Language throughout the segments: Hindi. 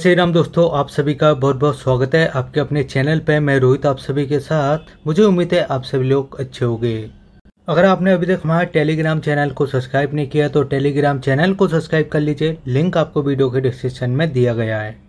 श्री राम दोस्तों आप सभी का बहुत बहुत स्वागत है आपके अपने चैनल पे मैं रोहित आप सभी के साथ मुझे उम्मीद है आप सभी लोग अच्छे होंगे अगर आपने अभी तक हमारे टेलीग्राम चैनल को सब्सक्राइब नहीं किया तो टेलीग्राम चैनल को सब्सक्राइब कर लीजिए लिंक आपको वीडियो के डिस्क्रिप्शन में दिया गया है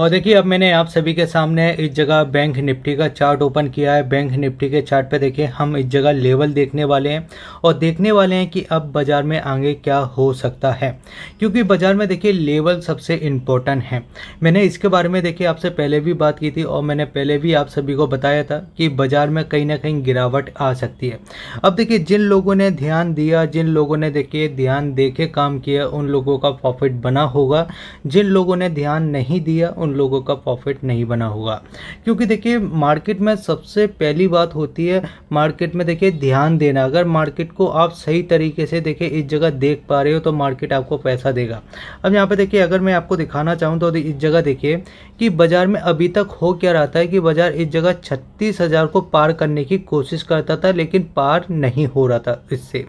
और देखिए अब मैंने आप सभी के सामने इस जगह बैंक निफ्टी का चार्ट ओपन किया है बैंक निफ्टी के चार्ट पे देखिए हम इस जगह लेवल देखने वाले हैं और देखने वाले हैं कि अब बाज़ार में आगे क्या हो सकता है क्योंकि बाज़ार में देखिए लेवल सबसे इम्पोर्टेंट है मैंने इसके बारे में देखिए आपसे पहले भी बात की थी और मैंने पहले भी आप सभी को बताया था कि बाज़ार में कहीं ना कहीं गिरावट आ सकती है अब देखिए जिन लोगों ने ध्यान दिया जिन लोगों ने देखिए ध्यान दे के काम किया उन लोगों का प्रॉफिट बना होगा जिन लोगों ने ध्यान नहीं दिया उन लोगों का प्रॉफिट नहीं बना होगा क्योंकि देखिए मार्केट में सबसे पहली बात होती है मार्केट में देखिए ध्यान देना अगर मार्केट को आप सही तरीके से देखिए इस जगह देख पा रहे हो तो मार्केट आपको पैसा देगा अब यहाँ पर देखिए अगर मैं आपको दिखाना चाहूँ तो इस जगह देखिए कि बाज़ार में अभी तक हो क्या रहता है कि बाज़ार इस जगह छत्तीस हज़ार को पार करने की कोशिश करता था लेकिन पार नहीं हो रहा था इससे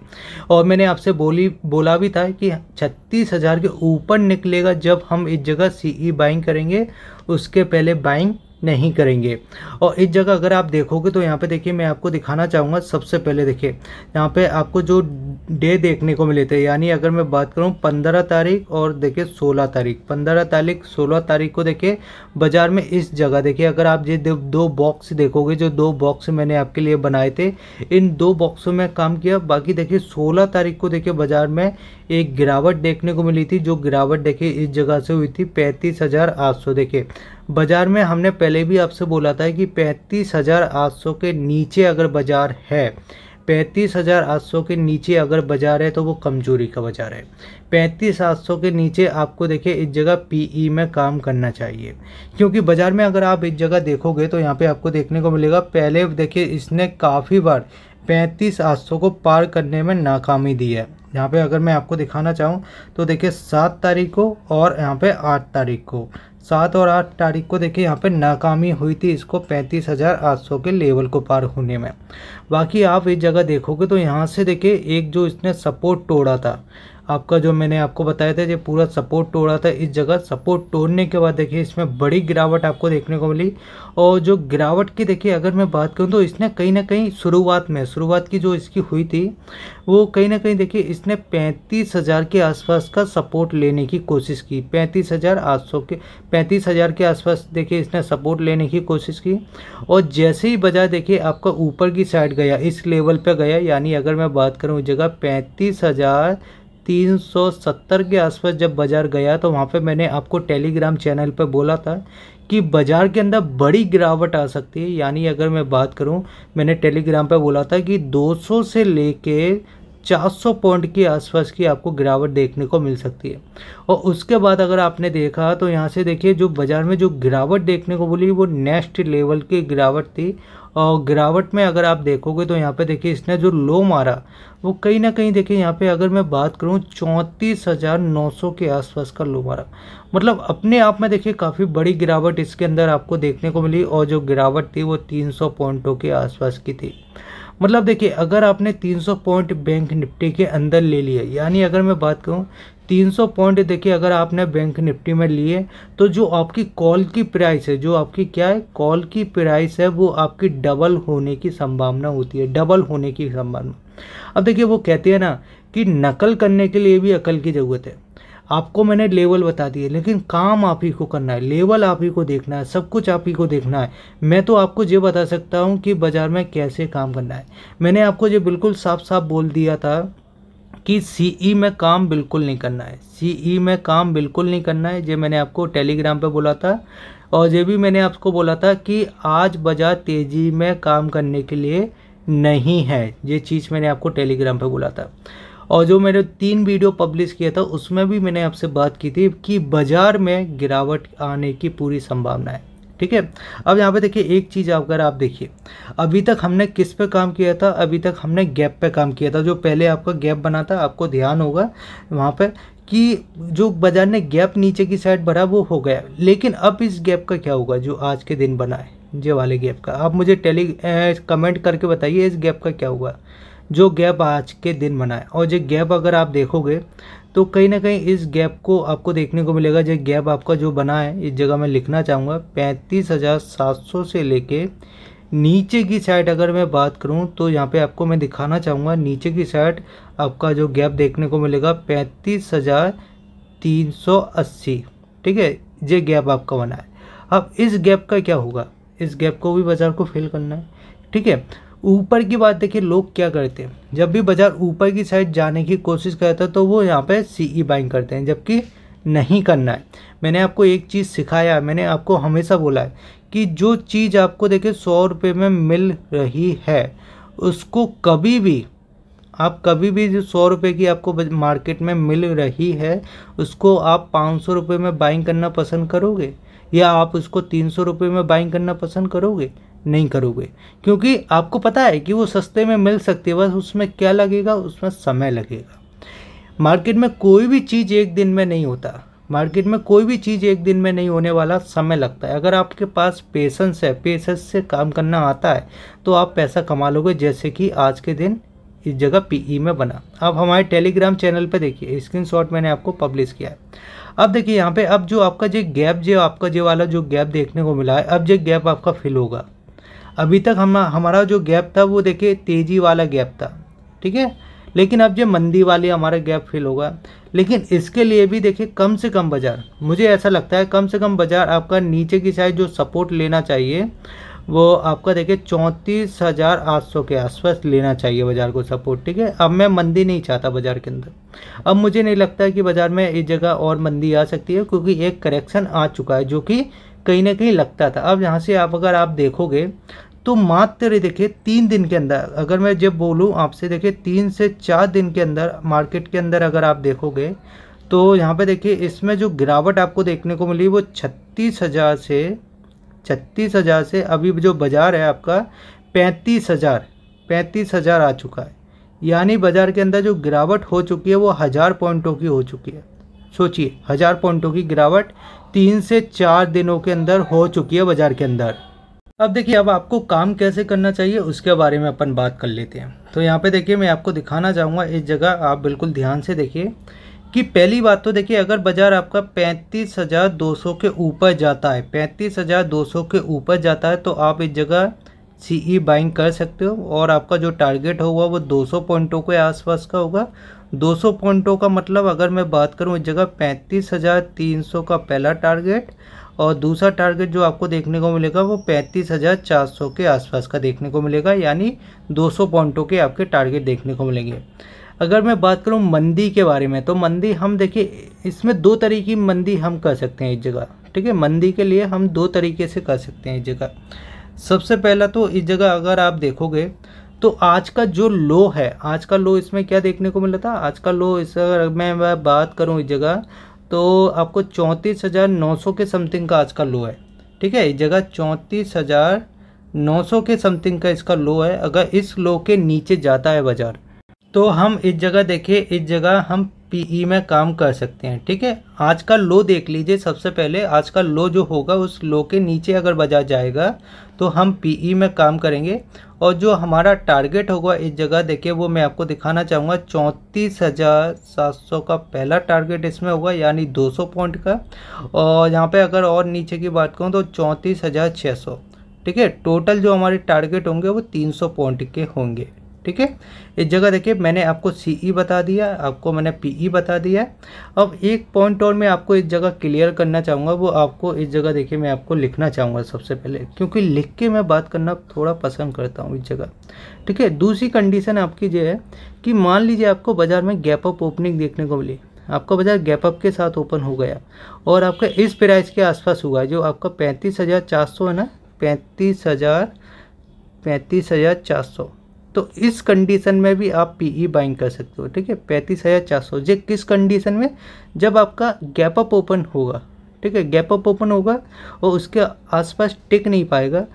और मैंने आपसे बोली बोला भी था कि छत्तीस हज़ार के ऊपर निकलेगा जब हम इस जगह सीई बाइंग e करेंगे उसके पहले बाइंग नहीं करेंगे और इस जगह अगर आप देखोगे तो यहाँ पे देखिए मैं आपको दिखाना चाहूँगा सबसे पहले देखिए यहाँ पे आपको जो डे देखने को मिले थे यानी अगर मैं बात करूँ पंद्रह तारीख और देखिए सोलह तारीख पंद्रह तारीख सोलह तारीख को देखिए बाज़ार में इस जगह देखिए अगर आप ये दो बॉक्स देखोगे जो दो बॉक्स मैंने आपके लिए बनाए थे इन दो बॉक्सों में काम किया बाकी देखिए सोलह तारीख को देखिए बाज़ार में एक गिरावट देखने को मिली थी जो गिरावट देखिए इस जगह से हुई थी पैंतीस हज़ार आठ सौ देखिए बाज़ार में हमने पहले भी आपसे बोला था कि पैंतीस हज़ार आठ सौ के नीचे अगर बाज़ार है पैंतीस हज़ार आठ सौ के नीचे अगर बाज़ार है तो वो कमजोरी का बाज़ार है पैंतीस आठ सौ के नीचे आपको देखिए इस जगह पीई e में काम करना चाहिए क्योंकि बाज़ार में अगर आप इस जगह देखोगे तो यहाँ पे आपको देखने को मिलेगा पहले देखिए इसने काफ़ी बार पैंतीस आठ सौ को पार करने में नाकामी दी है यहाँ पे अगर मैं आपको दिखाना चाहूँ तो देखिए सात तारीख को और यहाँ पे आठ तारीख को सात और आठ तारीख को देखिए यहाँ पे नाकामी हुई थी इसको पैंतीस हज़ार आठ सौ के लेवल को पार होने में बाकी आप इस जगह देखोगे तो यहाँ से देखिए एक जो इसने सपोर्ट तोड़ा था आपका जो मैंने आपको बताया था ये पूरा सपोर्ट तोड़ा था इस जगह सपोर्ट तोड़ने के बाद देखिए इसमें बड़ी गिरावट आपको देखने को मिली और जो गिरावट की देखिए अगर मैं बात करूँ तो इसने कहीं ना कहीं शुरुआत में शुरुआत की जो इसकी हुई थी वो कहीं ना कहीं देखिए इसने पैंतीस हज़ार के आसपास का सपोर्ट लेने की कोशिश की पैंतीस हज़ार आठ सौ के पैंतीस हज़ार के आसपास देखिए इसने सपोर्ट लेने की कोशिश की और जैसे ही बजाय देखिए आपका ऊपर की साइड गया इस लेवल पर गया यानी अगर मैं बात करूँ जगह पैंतीस हज़ार 370 के आसपास जब बाज़ार गया तो वहाँ पे मैंने आपको टेलीग्राम चैनल पे बोला था कि बाज़ार के अंदर बड़ी गिरावट आ सकती है यानी अगर मैं बात करूँ मैंने टेलीग्राम पे बोला था कि 200 से लेके 400 पॉइंट के आसपास की आपको गिरावट देखने को मिल सकती है और उसके बाद अगर आपने देखा तो यहाँ से देखिए जो बाज़ार में जो गिरावट देखने को बोली वो नेक्स्ट लेवल की गिरावट थी और गिरावट में अगर आप देखोगे तो यहाँ पे देखिए इसने जो लो मारा वो कहीं ना कहीं देखिए यहाँ पे अगर मैं बात करूँ चौंतीस हज़ार नौ सौ के आसपास का लो मारा मतलब अपने आप में देखिए काफ़ी बड़ी गिरावट इसके अंदर आपको देखने को मिली और जो गिरावट थी वो तीन सौ पॉइंटों के आसपास की थी मतलब देखिए अगर आपने 300 पॉइंट बैंक निफ्टी के अंदर ले लिए यानी अगर मैं बात करूँ 300 पॉइंट देखिए अगर आपने बैंक निफ्टी में लिए तो जो आपकी कॉल की प्राइस है जो आपकी क्या है कॉल की प्राइस है वो आपकी डबल होने की संभावना होती है डबल होने की संभावना अब देखिए वो कहते हैं ना कि नकल करने के लिए भी अकल की ज़रूरत है आपको मैंने लेवल बता दिए लेकिन काम आप ही को करना है लेवल आप ही को देखना है सब कुछ आप ही को देखना है मैं तो आपको ये बता सकता हूँ कि बाज़ार में कैसे काम करना है मैंने आपको ये बिल्कुल साफ साफ बोल दिया था कि सी e में काम बिल्कुल नहीं करना है सी e में काम बिल्कुल नहीं करना है ये मैंने आपको टेलीग्राम पर बोला था और ये भी मैंने आपको बोला था कि आज बाज़ार तेज़ी में काम करने के लिए नहीं है ये चीज़ मैंने आपको टेलीग्राम पर बोला था और जो मैंने तीन वीडियो पब्लिश किया था उसमें भी मैंने आपसे बात की थी कि बाज़ार में गिरावट आने की पूरी संभावना है ठीक है अब यहाँ पे देखिए एक चीज़ अगर आप देखिए अभी तक हमने किस पे काम किया था अभी तक हमने गैप पे काम किया था जो पहले आपका गैप बना था आपको ध्यान होगा वहाँ पर कि जो बाज़ार ने गैप नीचे की साइड बढ़ा वो हो गया लेकिन अब इस गैप का क्या होगा जो आज के दिन बना है जे वाले गैप का आप मुझे टेली कमेंट करके बताइए इस गैप का क्या होगा जो गैप आज के दिन बना है और ये गैप अगर आप देखोगे तो कहीं ना कहीं इस गैप को आपको देखने को मिलेगा जो गैप आपका जो बना है इस जगह मैं लिखना चाहूँगा पैंतीस हज़ार सात सौ से लेके नीचे की साइड अगर मैं बात करूँ तो यहाँ पे आपको मैं दिखाना चाहूँगा नीचे की साइड आपका जो गैप देखने को मिलेगा पैंतीस हज़ार तीन सौ अस्सी ठीक है ये गैप आपका बना है अब इस गैप का क्या होगा इस गैप को भी बाज़ार को फिल करना है ठीक है ऊपर की बात देखिए लोग क्या करते हैं जब भी बाज़ार ऊपर की साइड जाने की कोशिश करता है तो वो यहाँ पे सीई बाइंग e करते हैं जबकि नहीं करना है मैंने आपको एक चीज़ सिखाया मैंने आपको हमेशा बोला है कि जो चीज़ आपको देखिए सौ रुपये में मिल रही है उसको कभी भी आप कभी भी जो सौ रुपये की आपको मार्केट में मिल रही है उसको आप पाँच सौ रुपये में बाइंग करना पसंद करोगे या आप उसको तीन सौ रुपये में बाइंग करना पसंद करोगे नहीं करोगे क्योंकि आपको पता है कि वो सस्ते में मिल सकती है बस उसमें क्या लगेगा उसमें समय लगेगा मार्केट में कोई भी चीज़ एक दिन में नहीं होता मार्केट में कोई भी चीज़ एक दिन में नहीं होने वाला समय लगता है अगर आपके पास पेशेंस है पेशेंस से काम करना आता है तो आप पैसा कमा लोगे जैसे कि आज के दिन इस जगह पीई e में बना आप हमारे टेलीग्राम चैनल पर देखिए स्क्रीनशॉट मैंने आपको पब्लिश किया है अब देखिए यहाँ पे अब जो आपका जो गैप जो आपका जो वाला जो गैप देखने को मिला है अब जो गैप आपका फिल होगा अभी तक हम हमारा जो गैप था वो देखिए तेज़ी वाला गैप था ठीक है लेकिन अब जो मंदी वाली हमारा गैप फिल होगा लेकिन इसके लिए भी देखिए कम से कम बाज़ार मुझे ऐसा लगता है कम से कम बाज़ार आपका नीचे की साइड जो सपोर्ट लेना चाहिए वो आपका देखिए चौंतीस हज़ार आठ सौ के आसपास लेना चाहिए बाज़ार को सपोर्ट ठीक है अब मैं मंदी नहीं चाहता बाज़ार के अंदर अब मुझे नहीं लगता कि बाज़ार में इस जगह और मंदी आ सकती है क्योंकि एक करेक्शन आ चुका है जो कि कहीं ना कहीं लगता था अब यहाँ से आप अगर आप देखोगे तो मात्र देखिए तीन दिन के अंदर अगर मैं जब बोलूँ आपसे देखिए तीन से चार दिन के अंदर मार्केट के अंदर अगर आप देखोगे तो यहाँ पे देखिए इसमें जो गिरावट आपको देखने को मिली वो छत्तीस हज़ार से छत्तीस हज़ार से अभी जो बाज़ार है आपका पैंतीस हज़ार पैंतीस हज़ार आ चुका है यानी बाज़ार के अंदर जो गिरावट हो चुकी है वो हज़ार पॉइंटों की हो चुकी है सोचिए हज़ार पॉइंटों की गिरावट तीन से चार दिनों के अंदर हो चुकी है बाज़ार के अंदर अब देखिए अब आपको काम कैसे करना चाहिए उसके बारे में अपन बात कर लेते हैं तो यहाँ पे देखिए मैं आपको दिखाना चाहूँगा इस जगह आप बिल्कुल ध्यान से देखिए कि पहली बात तो देखिए अगर बाज़ार आपका पैंतीस हज़ार दो सौ के ऊपर जाता है पैंतीस हज़ार दो सौ के ऊपर जाता है तो आप इस जगह सी ई बाइंग कर सकते हो और आपका जो टारगेट होगा वो दो पॉइंटों के आसपास का होगा 200 पॉइंटों का मतलब अगर मैं बात करूं इस जगह 35,300 का पहला टारगेट और दूसरा टारगेट जो आपको देखने को मिलेगा वो 35,400 के आसपास का देखने को मिलेगा यानी 200 पॉइंटों के आपके टारगेट देखने को मिलेंगे अगर मैं बात करूं मंदी के बारे में तो मंदी हम देखिए इसमें दो तरीके की मंदी हम कर सकते हैं इस जगह ठीक है मंदी के लिए हम दो तरीके से कर सकते हैं इस जगह सबसे पहला तो इस जगह अगर आप देखोगे तो आज का जो लो है आज का लो इसमें क्या देखने को मिला था आज का लो इस अगर मैं, मैं बात करूँ इस जगह तो आपको चौंतीस हज़ार नौ सौ के समथिंग का आज का लो है ठीक है इस जगह चौंतीस हज़ार नौ सौ के समथिंग का इसका लो है अगर इस लो के नीचे जाता है बाज़ार तो हम इस जगह देखिए इस जगह हम पीई e में काम कर सकते हैं ठीक है आज का लो देख लीजिए सबसे पहले आज का लो जो होगा उस लो के नीचे अगर बजा जाएगा तो हम पीई e में काम करेंगे और जो हमारा टारगेट होगा इस जगह देखिए वो मैं आपको दिखाना चाहूँगा चौंतीस हज़ार सात सौ का पहला टारगेट इसमें होगा यानी दो सौ पॉइंट का और यहाँ पे अगर और नीचे की बात करूँ तो चौंतीस हज़ार छः सौ ठीक है टोटल जो हमारे टारगेट होंगे वो तीन सौ पॉइंट के होंगे ठीक है इस जगह देखिए मैंने आपको सी ई e बता दिया आपको मैंने पी ई e बता दिया अब एक पॉइंट और मैं आपको इस जगह क्लियर करना चाहूँगा वो आपको इस जगह देखिए मैं आपको लिखना चाहूँगा सबसे पहले क्योंकि लिख के मैं बात करना थोड़ा पसंद करता हूँ इस जगह ठीक है दूसरी कंडीशन आपकी जो है कि मान लीजिए आपको बाज़ार में गैप अप ओपनिंग देखने को मिली आपका बाज़ार गैप अप के साथ ओपन हो गया और आपका इस प्राइस के आसपास हुआ जो आपका पैंतीस हज़ार चार सौ है ना पैंतीस हज़ार पैंतीस हज़ार चार सौ तो इस कंडीशन में भी आप पीई बाइंग e कर सकते हो ठीक है पैंतीस हज़ार चार सौ ये किस कंडीशन में जब आपका गैप अप ओपन होगा ठीक है गैप अप ओपन होगा और उसके आसपास टिक नहीं पाएगा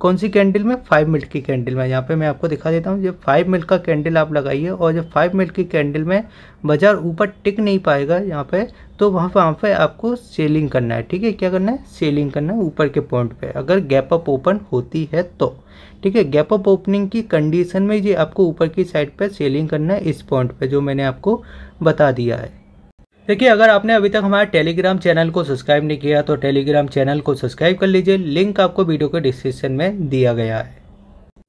कौन सी कैंडल में फाइव मिल्क की कैंडल में यहाँ पे मैं आपको दिखा देता हूँ जब फाइव मिल्क का कैंडल आप लगाइए और जब फाइव मिल्क की कैंडल में बाजार ऊपर टिक नहीं पाएगा यहाँ पे तो वहाँ पे वहाँ पे आपको सेलिंग करना है ठीक है क्या करना है सेलिंग करना है ऊपर के पॉइंट पे अगर गैप अप ओपन होती है तो ठीक है गैप अप ओपनिंग की कंडीशन में ये आपको ऊपर की साइड पर सेलिंग करना है इस पॉइंट पर जो मैंने आपको बता दिया है देखिए अगर आपने अभी तक हमारे टेलीग्राम चैनल को सब्सक्राइब नहीं किया तो टेलीग्राम चैनल को सब्सक्राइब कर लीजिए लिंक आपको वीडियो के डिस्क्रिप्शन में दिया गया है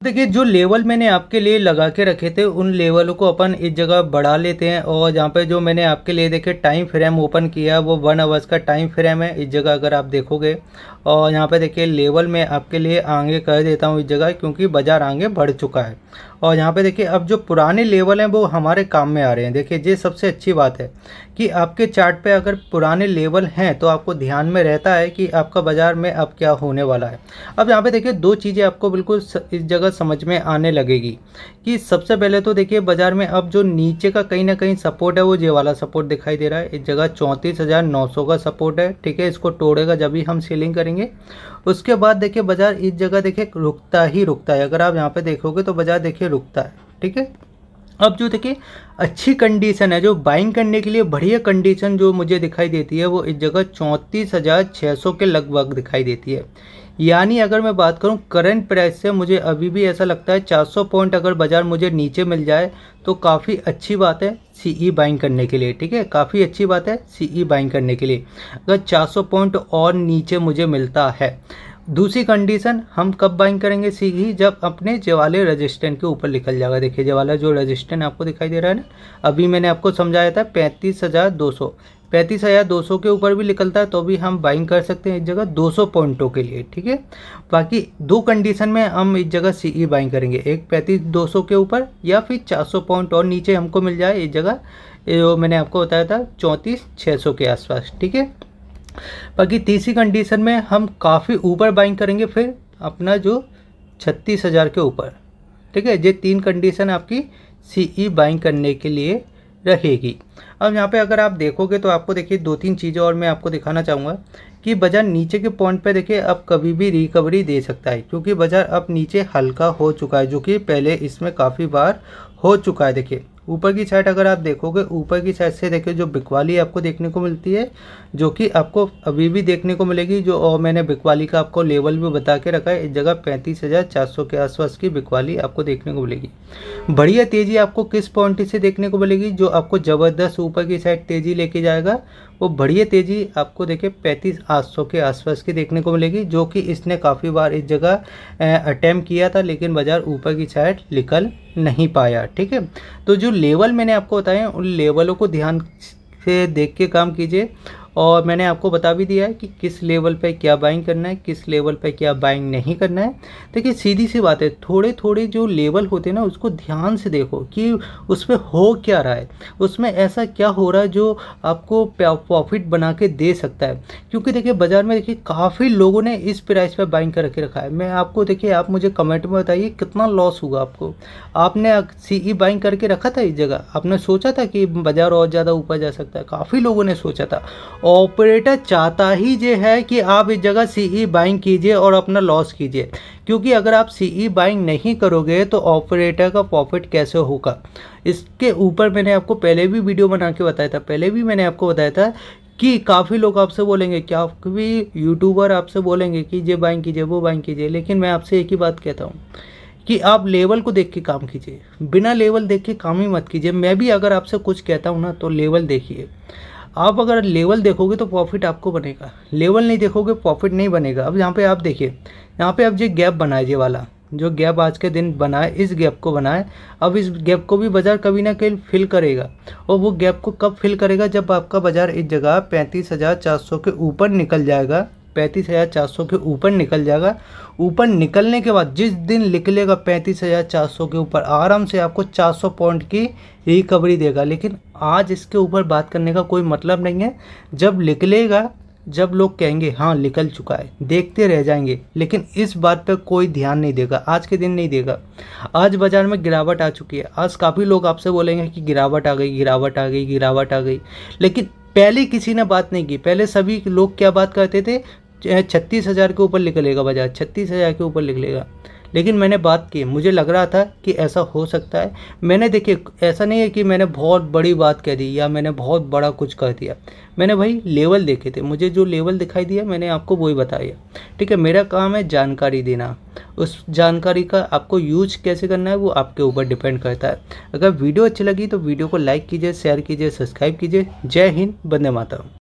देखिए जो लेवल मैंने आपके लिए लगा के रखे थे उन लेवलों को अपन इस जगह बढ़ा लेते हैं और जहाँ पे जो मैंने आपके लिए देखे टाइम फ्रेम ओपन किया वो वन आवर्स का टाइम फ्रेम है इस जगह अगर आप देखोगे और यहाँ पे देखिए लेवल मैं आपके लिए आगे कर देता हूँ इस जगह क्योंकि बाज़ार आगे बढ़ चुका है और यहाँ पे देखिए अब जो पुराने लेवल हैं वो हमारे काम में आ रहे हैं देखिए ये सबसे अच्छी बात है कि आपके चार्ट पे अगर पुराने लेवल हैं तो आपको ध्यान में रहता है कि आपका बाज़ार में अब क्या होने वाला है अब यहाँ पे देखिए दो चीज़ें आपको बिल्कुल इस जगह समझ में आने लगेगी कि सबसे पहले तो देखिए बाज़ार में अब जो नीचे का कहीं ना कहीं सपोर्ट है वो ये वाला सपोर्ट दिखाई दे रहा है इस जगह चौंतीस हज़ार नौ सौ का सपोर्ट है ठीक है इसको तोड़ेगा जब भी हम सेलिंग करेंगे उसके बाद देखिए बाज़ार इस जगह देखिए रुकता ही रुकता है अगर आप यहाँ पर देखोगे तो बाज़ार देखिए रुकता है ठीक है अब जो देखिए अच्छी कंडीशन है जो बाइंग करने के लिए बढ़िया कंडीशन जो मुझे दिखाई देती है वो इस जगह चौंतीस हज़ार छः सौ के लगभग दिखाई देती है यानी अगर मैं बात करूं करंट प्राइस से मुझे अभी भी ऐसा लगता है 400 पॉइंट अगर बाज़ार मुझे नीचे मिल जाए तो काफ़ी अच्छी बात है सीई बाइंग e करने के लिए ठीक है काफ़ी अच्छी बात है सीई बाइंग e करने के लिए अगर 400 पॉइंट और नीचे मुझे मिलता है दूसरी कंडीशन हम कब बाइंग करेंगे सीधी जब अपने जवाले रजिस्टेंट के ऊपर निकल जाएगा देखिए जवाला जो रजिस्टेंट आपको दिखाई दे रहा है ना अभी मैंने आपको समझाया था पैंतीस हज़ार दो सौ पैंतीस हज़ार दो सौ के ऊपर भी निकलता है तो भी हम बाइंग कर सकते हैं इस जगह दो सौ पॉइंटों के लिए ठीक है बाकी दो कंडीशन में हम इस जगह सी ई बाइंग करेंगे एक पैंतीस दो सौ के ऊपर या फिर चार सौ पॉइंट और नीचे हमको मिल जाए एक जगह जो मैंने आपको बताया था चौंतीस छः सौ के आसपास ठीक है बाकी तीसरी कंडीशन में हम काफ़ी ऊपर बाइंग करेंगे फिर अपना जो छत्तीस हज़ार के ऊपर ठीक है ये तीन कंडीशन आपकी सीई बाइंग e करने के लिए रहेगी अब यहाँ पे अगर आप देखोगे तो आपको देखिए दो तीन चीज़ें और मैं आपको दिखाना चाहूँगा कि बाज़ार नीचे के पॉइंट पे देखिए अब कभी भी रिकवरी दे सकता है क्योंकि बाज़ार अब नीचे हल्का हो चुका है जो कि पहले इसमें काफ़ी बार हो चुका है देखिए ऊपर की साइड अगर आप देखोगे ऊपर की साइड से देखिए जो बिकवाली आपको देखने को मिलती है जो कि आपको अभी भी देखने को मिलेगी जो और मैंने बिकवाली का आपको लेवल भी बता के रखा है इस जगह पैंतीस हज़ार चार सौ के आसपास की बिकवाली आपको देखने को मिलेगी बढ़िया तेज़ी आपको किस पॉइंट से देखने को मिलेगी जो आपको ज़बरदस्त ऊपर की साइड तेज़ी लेके जाएगा वो बढ़िया तेज़ी आपको देखिए पैंतीस आठ सौ के आसपास की देखने को मिलेगी जो कि इसने काफ़ी बार इस जगह अटैम्प किया था लेकिन बाज़ार ऊपर की साइड निकल नहीं पाया ठीक है तो जो लेवल मैंने आपको बताए उन लेवलों को ध्यान से देख के काम कीजिए और मैंने आपको बता भी दिया है कि किस लेवल पे क्या बाइंग करना है किस लेवल पे क्या बाइंग नहीं करना है देखिए सीधी सी बात है थोड़े थोड़े जो लेवल होते हैं ना उसको ध्यान से देखो कि उस पर हो क्या रहा है उसमें ऐसा क्या हो रहा है जो आपको प्रॉफिट बना के दे सकता है क्योंकि देखिए बाज़ार में देखिए काफ़ी लोगों ने इस प्राइस पर बाइंग करके रखा है मैं आपको देखिए आप मुझे कमेंट में बताइए कितना लॉस हुआ आपको आपने सी बाइंग e करके रखा था इस जगह आपने सोचा था कि बाज़ार और ज़्यादा ऊपर जा सकता है काफ़ी लोगों ने सोचा था ऑपरेटर चाहता ही ये है कि आप इस जगह सीई बाइंग e कीजिए और अपना लॉस कीजिए क्योंकि अगर आप सीई बाइंग e नहीं करोगे तो ऑपरेटर का प्रॉफिट कैसे होगा इसके ऊपर मैंने आपको पहले भी वीडियो बना के बताया था पहले भी मैंने आपको बताया था कि काफ़ी लोग आपसे बोलेंगे क्या भी यूट्यूबर आपसे बोलेंगे कि ये बाइंग कीजिए वो बाइंग कीजिए लेकिन मैं आपसे एक ही बात कहता हूँ कि आप लेवल को देख के काम कीजिए बिना लेवल देख के काम ही मत कीजिए मैं भी अगर आपसे कुछ कहता हूँ ना तो लेवल देखिए आप अगर लेवल देखोगे तो प्रॉफिट आपको बनेगा लेवल नहीं देखोगे प्रॉफिट नहीं बनेगा अब यहाँ पे आप देखिए यहाँ पे आप जो गैप बनाए ये वाला जो गैप आज के दिन बनाए इस गैप को बनाए अब इस गैप को भी बाज़ार कभी ना कभी फिल करेगा और वो गैप को कब फिल करेगा जब आपका बाज़ार इस जगह पैंतीस हज़ार चार सौ के ऊपर निकल जाएगा पैंतीस हज़ार चार सौ के ऊपर निकल जाएगा ऊपर निकलने के बाद जिस दिन निकलेगा पैंतीस हज़ार चार सौ के ऊपर आराम से आपको चार सौ पॉइंट की रिकवरी देगा लेकिन आज इसके ऊपर बात करने का कोई मतलब नहीं है जब निकलेगा जब लोग कहेंगे हाँ निकल चुका है देखते रह जाएंगे लेकिन इस बात पर कोई ध्यान नहीं देगा आज के दिन नहीं देगा आज बाज़ार में गिरावट आ चुकी है आज काफ़ी लोग आपसे बोलेंगे कि गिरावट आ गई गिरावट आ गई गिरावट आ गई लेकिन पहले किसी ने बात नहीं की पहले सभी लोग क्या बात करते थे छत्तीस हज़ार के ऊपर निकलेगा बजाज छत्तीस हज़ार के ऊपर निकलेगा लेकिन मैंने बात की मुझे लग रहा था कि ऐसा हो सकता है मैंने देखिए ऐसा नहीं है कि मैंने बहुत बड़ी बात कह दी या मैंने बहुत बड़ा कुछ कह दिया मैंने भाई लेवल देखे थे मुझे जो लेवल दिखाई दिया मैंने आपको वही बताया ठीक है मेरा काम है जानकारी देना उस जानकारी का आपको यूज कैसे करना है वो आपके ऊपर डिपेंड करता है अगर वीडियो अच्छी लगी तो वीडियो को लाइक कीजिए शेयर कीजिए सब्सक्राइब कीजिए जय हिंद बंदे माता